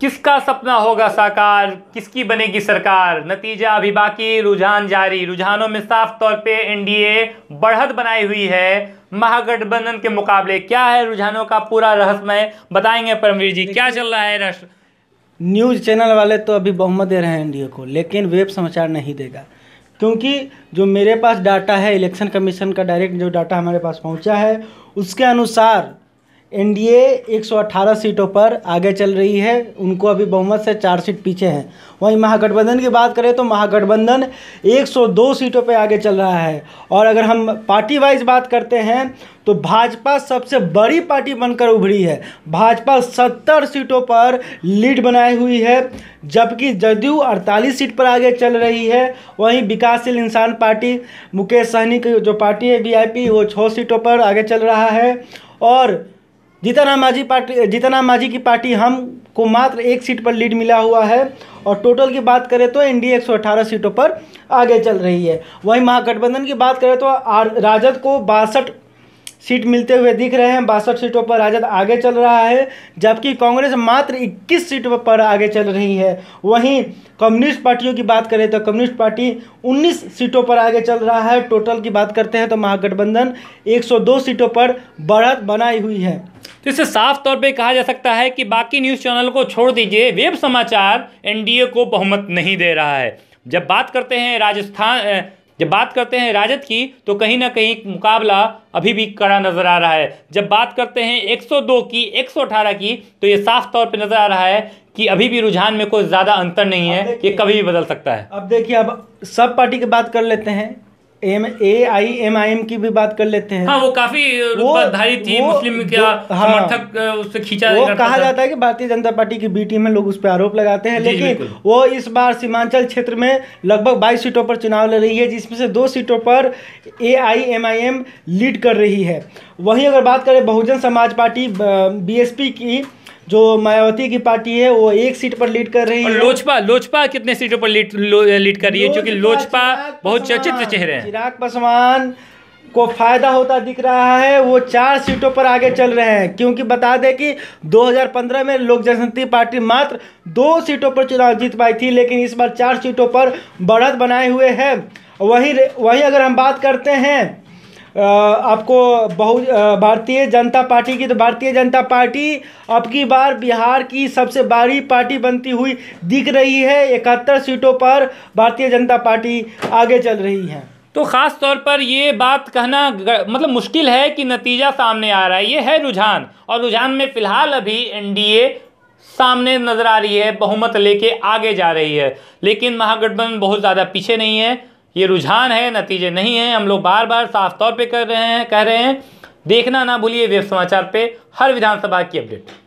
किसका सपना होगा साकार किसकी बनेगी सरकार नतीजा अभी बाकी रुझान जारी रुझानों में साफ तौर पे एनडीए बढ़त बनाई हुई है महागठबंधन के मुकाबले क्या है रुझानों का पूरा रहस्यमय बताएंगे परमवीर जी क्या चल रहा है राष्ट्र न्यूज़ चैनल वाले तो अभी बहुमत दे रहे हैं एनडीए को लेकिन वेब समाचार नहीं देगा क्योंकि जो मेरे पास डाटा है इलेक्शन कमीशन का डायरेक्ट जो डाटा हमारे पास पहुंचा है उसके अनुसार एनडीए 118 सीटों पर आगे चल रही है उनको अभी बहुमत से चार सीट पीछे हैं वहीं महागठबंधन की बात करें तो महागठबंधन 102 सीटों पर आगे चल रहा है और अगर हम पार्टी वाइज बात करते हैं तो भाजपा सबसे बड़ी पार्टी बनकर उभरी है भाजपा 70 सीटों पर लीड बनाई हुई है जबकि जदयू 48 सीट पर आगे चल रही है वहीं विकासशील इंसान पार्टी मुकेश सहनी की जो पार्टी है वी वो छः सीटों पर आगे चल रहा है और जीताराम मांझी पार्टी जीताराम मांझी की पार्टी हम को मात्र एक सीट पर लीड मिला हुआ है और टोटल की बात करें तो एनडीए 118 सीटों पर आगे चल रही है वहीं महागठबंधन की बात करें तो राजद को बासठ सीट मिलते हुए दिख रहे हैं बासठ सीटों पर राजद आगे चल रहा है जबकि कांग्रेस मात्र 21 सीटों पर आगे चल रही है वहीं कम्युनिस्ट पार्टियों की बात करें तो कम्युनिस्ट पार्टी 19 सीटों पर आगे चल रहा है टोटल की बात करते हैं तो महागठबंधन 102 सीटों पर बढ़त बनाई हुई है तो इसे साफ तौर पे कहा जा सकता है कि बाकी न्यूज़ चैनल को छोड़ दीजिए वेब समाचार एनडीए को बहुमत नहीं दे रहा है जब बात करते हैं राजस्थान जब बात करते हैं राजद की तो कहीं ना कहीं मुकाबला अभी भी कड़ा नजर आ रहा है जब बात करते हैं 102 की 118 की तो ये साफ तौर पे नजर आ रहा है कि अभी भी रुझान में कोई ज़्यादा अंतर नहीं है ये कभी भी बदल सकता है अब देखिए अब सब पार्टी की बात कर लेते हैं M A I M I M की भी बात कर लेते हैं हाँ, वो काफी रुतबाधारी थी मुस्लिम क्या हाँ, समर्थक उससे खींचा वो कहा जाता है कि भारतीय जनता पार्टी की बी में लोग उस पर आरोप लगाते हैं लेकिन वो इस बार सीमांचल क्षेत्र में लगभग बाईस सीटों पर चुनाव लड़ रही है जिसमें से दो सीटों पर A I M I M lead कर रही है वहीं अगर बात करें बहुजन समाज पार्टी बी एस पी की जो मायावती की पार्टी है वो एक सीट पर लीड कर रही है लोजपा लोजपा कितने सीटों पर लीड लो, लीड कर रही है क्योंकि लोजपा बहुत चर्चित चेहरे हैं चिराग पासवान को फायदा होता दिख रहा है वो चार सीटों पर आगे चल रहे हैं क्योंकि बता दें कि 2015 में लोक जनशक्ति पार्टी मात्र दो सीटों पर चुनाव जीत पाई थी लेकिन इस बार चार सीटों पर बढ़त बनाए हुए है वही वही अगर हम बात करते हैं आपको बहु भारतीय जनता पार्टी की तो भारतीय जनता पार्टी अब की बार बिहार की सबसे बड़ी पार्टी बनती हुई दिख रही है इकहत्तर सीटों पर भारतीय जनता पार्टी आगे चल रही है तो ख़ास तौर पर ये बात कहना मतलब मुश्किल है कि नतीजा सामने आ रहा है ये है रुझान और रुझान में फ़िलहाल अभी एनडीए सामने नज़र आ रही है बहुमत लेके आगे जा रही है लेकिन महागठबंधन बहुत ज़्यादा पीछे नहीं है ये रुझान है नतीजे नहीं हैं हम लोग बार बार साफ तौर पे कर रहे हैं कह रहे हैं देखना ना भूलिए वेब समाचार पे हर विधानसभा की अपडेट